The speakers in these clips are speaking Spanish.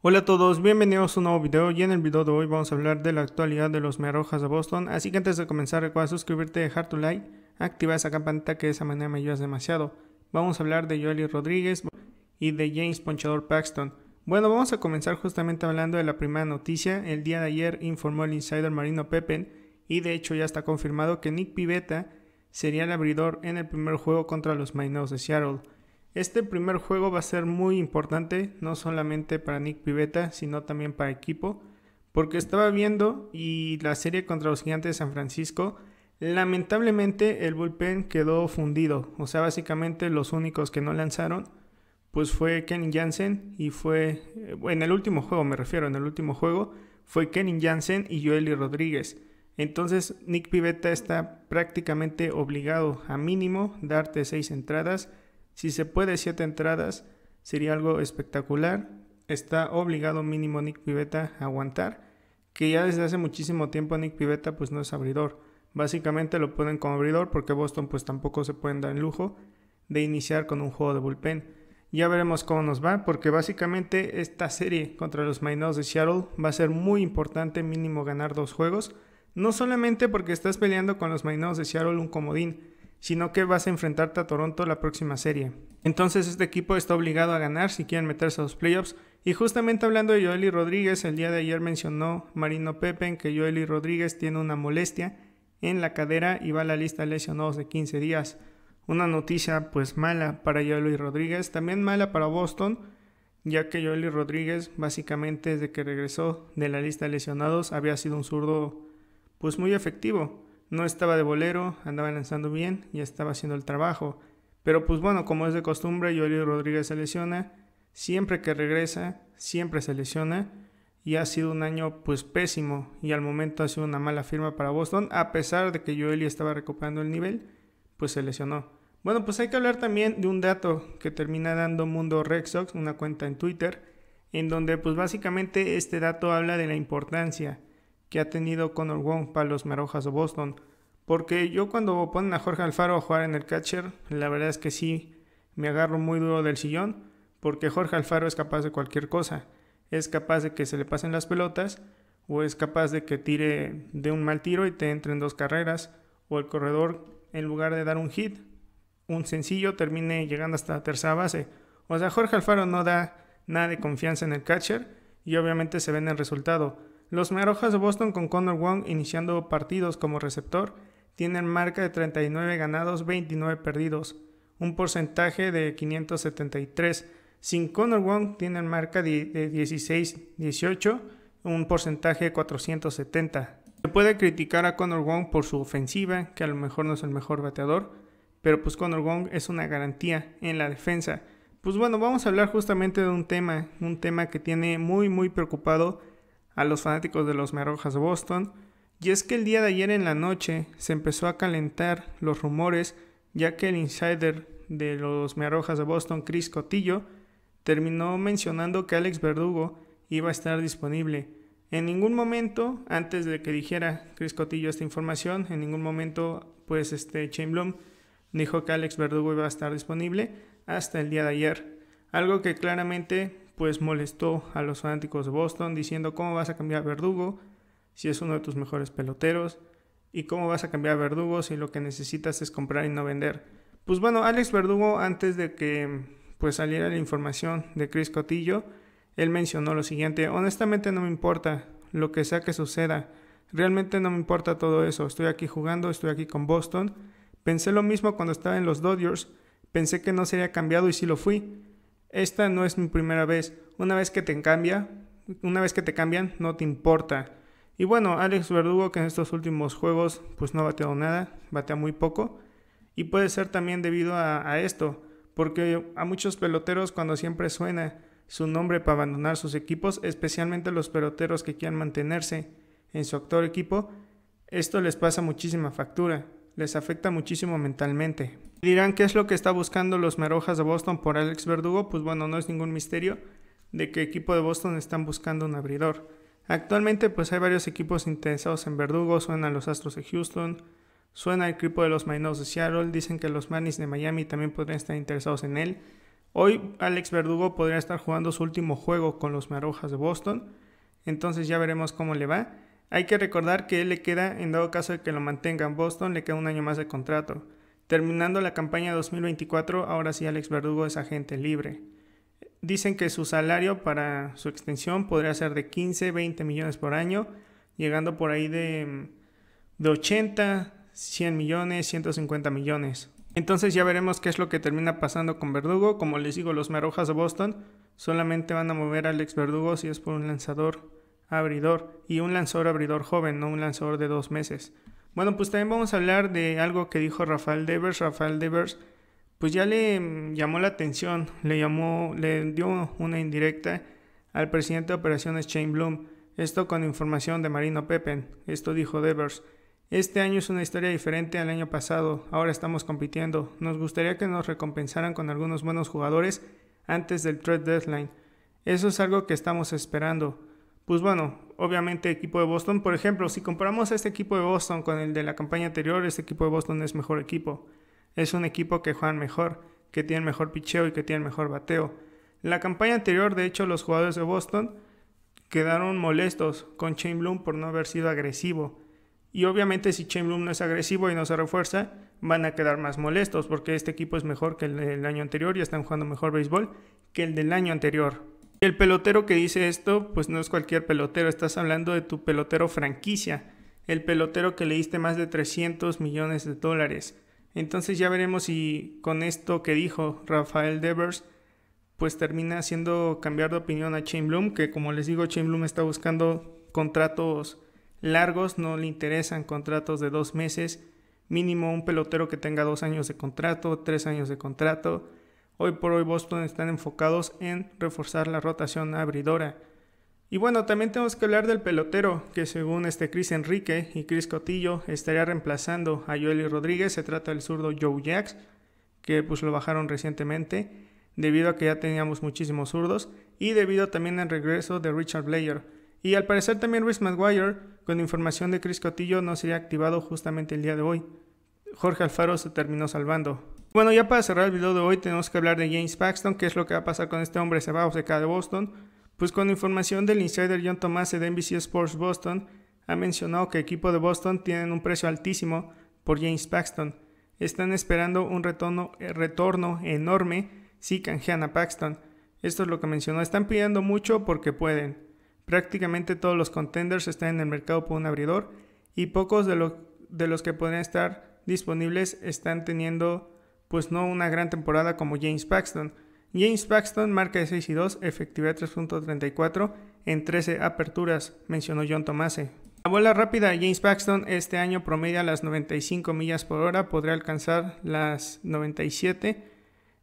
Hola a todos, bienvenidos a un nuevo video y en el video de hoy vamos a hablar de la actualidad de los mearrojas de Boston, así que antes de comenzar recuerda suscribirte, dejar tu like, activar esa campanita que de esa manera me ayudas demasiado. Vamos a hablar de Yoli Rodríguez y de James Ponchador Paxton. Bueno, vamos a comenzar justamente hablando de la primera noticia. El día de ayer informó el insider Marino Pepen y de hecho ya está confirmado que Nick Pivetta sería el abridor en el primer juego contra los Marineros de Seattle. Este primer juego va a ser muy importante, no solamente para Nick Pivetta, sino también para equipo, porque estaba viendo y la serie contra los Gigantes de San Francisco, lamentablemente el bullpen quedó fundido, o sea, básicamente los únicos que no lanzaron pues fue Kenny Jansen y fue eh, en el último juego, me refiero, en el último juego fue Kenny Jansen y Joely Rodríguez. Entonces Nick Pivetta está prácticamente obligado a mínimo darte seis entradas si se puede siete entradas, sería algo espectacular. Está obligado mínimo Nick Pivetta a aguantar, que ya desde hace muchísimo tiempo Nick Pivetta pues no es abridor. Básicamente lo ponen como abridor porque Boston pues tampoco se pueden dar el lujo de iniciar con un juego de bullpen. Ya veremos cómo nos va porque básicamente esta serie contra los Maynards de Seattle va a ser muy importante mínimo ganar dos juegos. No solamente porque estás peleando con los Maynards de Seattle un comodín, sino que vas a enfrentarte a Toronto la próxima serie. Entonces este equipo está obligado a ganar si quieren meterse a los playoffs. Y justamente hablando de Joely Rodríguez, el día de ayer mencionó Marino En que Joely Rodríguez tiene una molestia en la cadera y va a la lista de lesionados de 15 días. Una noticia pues mala para Joely Rodríguez, también mala para Boston, ya que Joely Rodríguez básicamente desde que regresó de la lista de lesionados había sido un zurdo pues muy efectivo no estaba de bolero, andaba lanzando bien y estaba haciendo el trabajo. Pero pues bueno, como es de costumbre, Joelio Rodríguez se lesiona. Siempre que regresa, siempre se lesiona. Y ha sido un año pues pésimo y al momento ha sido una mala firma para Boston, a pesar de que Joelio estaba recuperando el nivel, pues se lesionó. Bueno, pues hay que hablar también de un dato que termina dando Mundo Red Sox, una cuenta en Twitter, en donde pues básicamente este dato habla de la importancia que ha tenido Connor Wong para los Marojas o Boston. Porque yo cuando ponen a Jorge Alfaro a jugar en el catcher, la verdad es que sí me agarro muy duro del sillón, porque Jorge Alfaro es capaz de cualquier cosa. Es capaz de que se le pasen las pelotas, o es capaz de que tire de un mal tiro y te entre en dos carreras, o el corredor, en lugar de dar un hit, un sencillo, termine llegando hasta la tercera base. O sea, Jorge Alfaro no da nada de confianza en el catcher y obviamente se ven el resultado. Los Marojas de Boston con Connor Wong iniciando partidos como receptor tienen marca de 39 ganados, 29 perdidos, un porcentaje de 573. Sin Connor Wong tienen marca de 16-18, un porcentaje de 470. Se puede criticar a Connor Wong por su ofensiva, que a lo mejor no es el mejor bateador, pero pues Connor Wong es una garantía en la defensa. Pues bueno, vamos a hablar justamente de un tema, un tema que tiene muy muy preocupado a los fanáticos de los Marojas de Boston, y es que el día de ayer en la noche se empezó a calentar los rumores, ya que el insider de los Marojas de Boston, Chris Cotillo, terminó mencionando que Alex Verdugo iba a estar disponible. En ningún momento, antes de que dijera Chris Cotillo esta información, en ningún momento, pues este Shane Bloom dijo que Alex Verdugo iba a estar disponible hasta el día de ayer. Algo que claramente pues molestó a los fanáticos de Boston diciendo cómo vas a cambiar a Verdugo si es uno de tus mejores peloteros y cómo vas a cambiar a Verdugo si lo que necesitas es comprar y no vender. Pues bueno, Alex Verdugo antes de que pues saliera la información de Chris Cotillo, él mencionó lo siguiente, honestamente no me importa lo que sea que suceda, realmente no me importa todo eso, estoy aquí jugando, estoy aquí con Boston, pensé lo mismo cuando estaba en los Dodgers, pensé que no sería cambiado y sí lo fui, esta no es mi primera vez. Una vez que te cambia, una vez que te cambian, no te importa. Y bueno, Alex Verdugo, que en estos últimos juegos pues no ha bateado nada, batea muy poco. Y puede ser también debido a, a esto, porque a muchos peloteros cuando siempre suena su nombre para abandonar sus equipos, especialmente los peloteros que quieran mantenerse en su actual equipo, esto les pasa muchísima factura les afecta muchísimo mentalmente. Dirán, ¿qué es lo que está buscando los Marojas de Boston por Alex Verdugo? Pues bueno, no es ningún misterio de que equipo de Boston están buscando un abridor. Actualmente pues hay varios equipos interesados en Verdugo, suenan los Astros de Houston, suena el equipo de los Mariners de Seattle, dicen que los Manis de Miami también podrían estar interesados en él. Hoy Alex Verdugo podría estar jugando su último juego con los Marojas de Boston, entonces ya veremos cómo le va. Hay que recordar que él le queda, en dado caso de que lo mantenga en Boston, le queda un año más de contrato. Terminando la campaña 2024, ahora sí Alex Verdugo es agente libre. Dicen que su salario para su extensión podría ser de 15, 20 millones por año, llegando por ahí de, mm, de 80, 100 millones, 150 millones. Entonces ya veremos qué es lo que termina pasando con Verdugo. Como les digo, los Marojas de Boston solamente van a mover a Alex Verdugo si es por un lanzador abridor y un lanzador abridor joven, no un lanzador de dos meses. Bueno, pues también vamos a hablar de algo que dijo Rafael Devers. Rafael Devers, pues ya le mm, llamó la atención, le llamó, le dio una indirecta al presidente de operaciones Shane Bloom. Esto con información de Marino Pepen. Esto dijo Devers. Este año es una historia diferente al año pasado. Ahora estamos compitiendo. Nos gustaría que nos recompensaran con algunos buenos jugadores antes del trade deadline. Eso es algo que estamos esperando pues bueno, obviamente equipo de Boston, por ejemplo, si comparamos este equipo de Boston con el de la campaña anterior, este equipo de Boston es mejor equipo. Es un equipo que juega mejor, que tiene mejor picheo y que tiene mejor bateo. La campaña anterior, de hecho, los jugadores de Boston quedaron molestos con Shane Bloom por no haber sido agresivo. Y obviamente si Shane Bloom no es agresivo y no se refuerza, van a quedar más molestos porque este equipo es mejor que el del año anterior y están jugando mejor béisbol que el del año anterior el pelotero que dice esto, pues no es cualquier pelotero, estás hablando de tu pelotero franquicia, el pelotero que le diste más de 300 millones de dólares. Entonces ya veremos si con esto que dijo Rafael Devers, pues termina haciendo cambiar de opinión a Shane Bloom, que como les digo, Shane Bloom está buscando contratos largos, no le interesan contratos de dos meses, mínimo un pelotero que tenga dos años de contrato, tres años de contrato, Hoy por hoy Boston están enfocados en reforzar la rotación abridora. Y bueno, también tenemos que hablar del pelotero, que según este Chris Enrique y Chris Cotillo estaría reemplazando a Joely Rodríguez. Se trata del zurdo Joe Jacks, que pues lo bajaron recientemente debido a que ya teníamos muchísimos zurdos y debido también al regreso de Richard Blair. Y al parecer también Rhys McGuire, con información de Chris Cotillo, no sería activado justamente el día de hoy. Jorge Alfaro se terminó salvando. Bueno, ya para cerrar el video de hoy tenemos que hablar de James Paxton, qué es lo que va a pasar con este hombre se va a se de Boston. Pues con información del insider John Thomas de NBC Sports Boston, ha mencionado que el equipo de Boston tiene un precio altísimo por James Paxton. Están esperando un eh, retorno, enorme si canjean a Paxton. Esto es lo que mencionó. Están pidiendo mucho porque pueden. Prácticamente todos los contenders están en el mercado por un abridor y pocos de, de los que podrían estar disponibles están teniendo pues no una gran temporada como James Paxton. James Paxton marca de 6 y 2, efectividad 3.34 en 13 aperturas, mencionó John Tomase. La bola rápida James Paxton este año promedia las 95 millas por hora, podría alcanzar las 97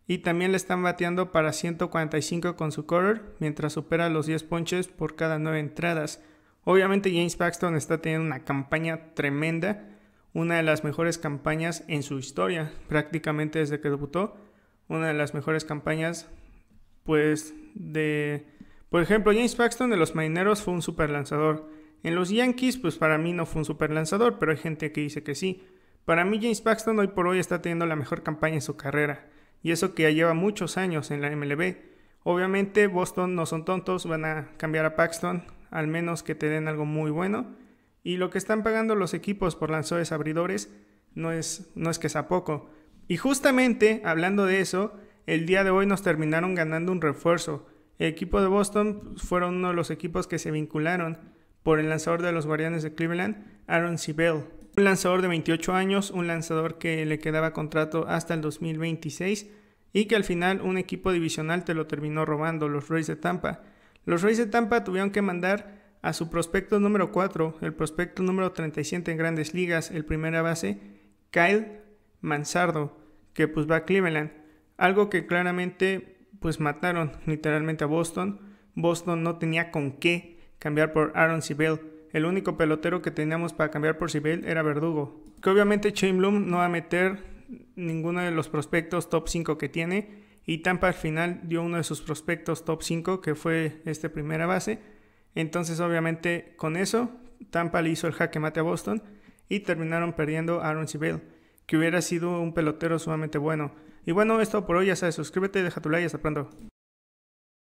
y también le están bateando para 145 con su correr, mientras supera los 10 ponches por cada 9 entradas. Obviamente James Paxton está teniendo una campaña tremenda una de las mejores campañas en su historia, prácticamente desde que debutó, una de las mejores campañas, pues, de... Por ejemplo, James Paxton de los Marineros fue un super lanzador. En los Yankees, pues para mí no fue un super lanzador, pero hay gente que dice que sí. Para mí James Paxton hoy por hoy está teniendo la mejor campaña en su carrera, y eso que ya lleva muchos años en la MLB. Obviamente Boston no son tontos, van a cambiar a Paxton, al menos que te den algo muy bueno. Y lo que están pagando los equipos por lanzadores abridores no es, no es que sea poco. Y justamente, hablando de eso, el día de hoy nos terminaron ganando un refuerzo. El equipo de Boston fueron uno de los equipos que se vincularon por el lanzador de los Guardianes de Cleveland, Aaron Sibel. Un lanzador de 28 años, un lanzador que le quedaba contrato hasta el 2026 y que al final un equipo divisional te lo terminó robando, los Rays de Tampa. Los Rays de Tampa tuvieron que mandar a su prospecto número 4, el prospecto número 37 en grandes ligas, el primera base, Kyle Mansardo, que pues va a Cleveland. Algo que claramente pues mataron literalmente a Boston. Boston no tenía con qué cambiar por Aaron Sibel. El único pelotero que teníamos para cambiar por Sibel era Verdugo. Que obviamente Shane Bloom no va a meter ninguno de los prospectos top 5 que tiene. Y Tampa al final dio uno de sus prospectos top 5 que fue este primera base entonces, obviamente, con eso, Tampa le hizo el jaque mate a Boston y terminaron perdiendo a Aaron Civil, que hubiera sido un pelotero sumamente bueno. Y bueno, esto por hoy, ya sabes, suscríbete, deja tu like y hasta pronto.